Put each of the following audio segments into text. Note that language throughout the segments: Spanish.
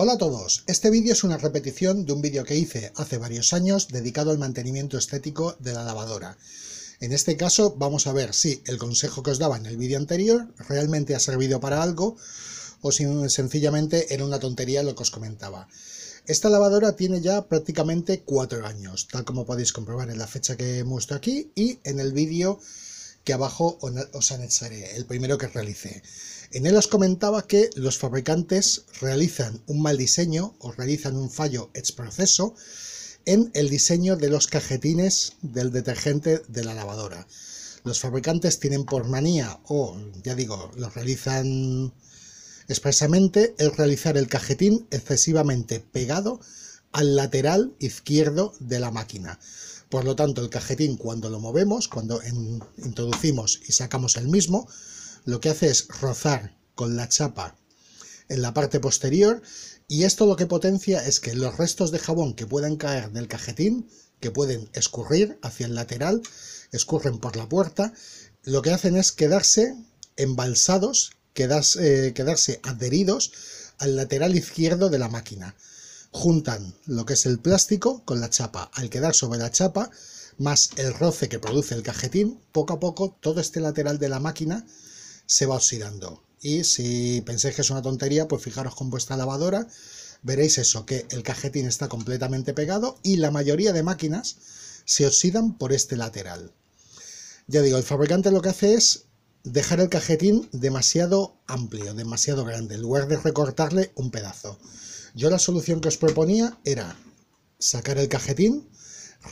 Hola a todos, este vídeo es una repetición de un vídeo que hice hace varios años dedicado al mantenimiento estético de la lavadora. En este caso vamos a ver si el consejo que os daba en el vídeo anterior realmente ha servido para algo o si sencillamente era una tontería lo que os comentaba. Esta lavadora tiene ya prácticamente 4 años, tal como podéis comprobar en la fecha que muestro aquí y en el vídeo abajo os anexaré, el primero que realice. En él os comentaba que los fabricantes realizan un mal diseño o realizan un fallo ex proceso en el diseño de los cajetines del detergente de la lavadora. Los fabricantes tienen por manía o, ya digo, lo realizan expresamente el realizar el cajetín excesivamente pegado al lateral izquierdo de la máquina. Por lo tanto, el cajetín cuando lo movemos, cuando introducimos y sacamos el mismo, lo que hace es rozar con la chapa en la parte posterior y esto lo que potencia es que los restos de jabón que puedan caer del cajetín, que pueden escurrir hacia el lateral, escurren por la puerta, lo que hacen es quedarse embalsados, eh, quedarse adheridos al lateral izquierdo de la máquina juntan lo que es el plástico con la chapa. Al quedar sobre la chapa, más el roce que produce el cajetín, poco a poco todo este lateral de la máquina se va oxidando. Y si pensáis que es una tontería, pues fijaros con vuestra lavadora, veréis eso, que el cajetín está completamente pegado y la mayoría de máquinas se oxidan por este lateral. Ya digo, el fabricante lo que hace es dejar el cajetín demasiado amplio, demasiado grande, en lugar de recortarle un pedazo. Yo la solución que os proponía era sacar el cajetín,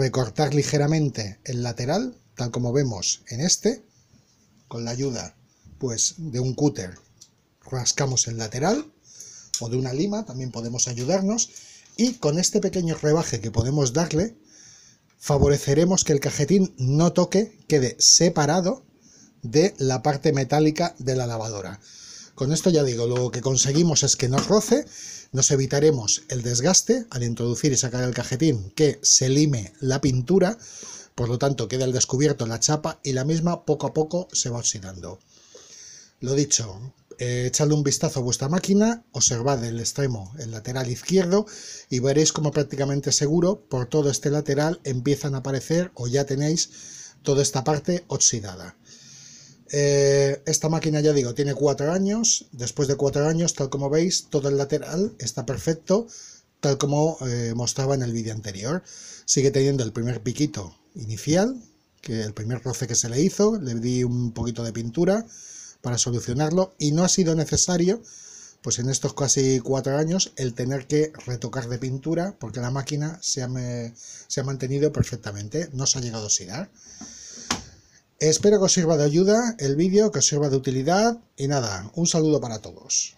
recortar ligeramente el lateral, tal como vemos en este, con la ayuda pues de un cúter rascamos el lateral o de una lima, también podemos ayudarnos y con este pequeño rebaje que podemos darle favoreceremos que el cajetín no toque, quede separado de la parte metálica de la lavadora. Con esto ya digo, lo que conseguimos es que no roce, nos evitaremos el desgaste al introducir y sacar el cajetín, que se lime la pintura, por lo tanto queda al descubierto la chapa y la misma poco a poco se va oxidando. Lo dicho, eh, echadle un vistazo a vuestra máquina, observad el extremo, el lateral izquierdo y veréis como prácticamente seguro por todo este lateral empiezan a aparecer o ya tenéis toda esta parte oxidada. Eh, esta máquina, ya digo, tiene cuatro años. Después de cuatro años, tal como veis, todo el lateral está perfecto, tal como eh, mostraba en el vídeo anterior. Sigue teniendo el primer piquito inicial, que el primer roce que se le hizo, le di un poquito de pintura para solucionarlo y no ha sido necesario, pues en estos casi cuatro años, el tener que retocar de pintura porque la máquina se ha, se ha mantenido perfectamente, no se ha llegado a oxidar. Espero que os sirva de ayuda el vídeo, que os sirva de utilidad y nada, un saludo para todos.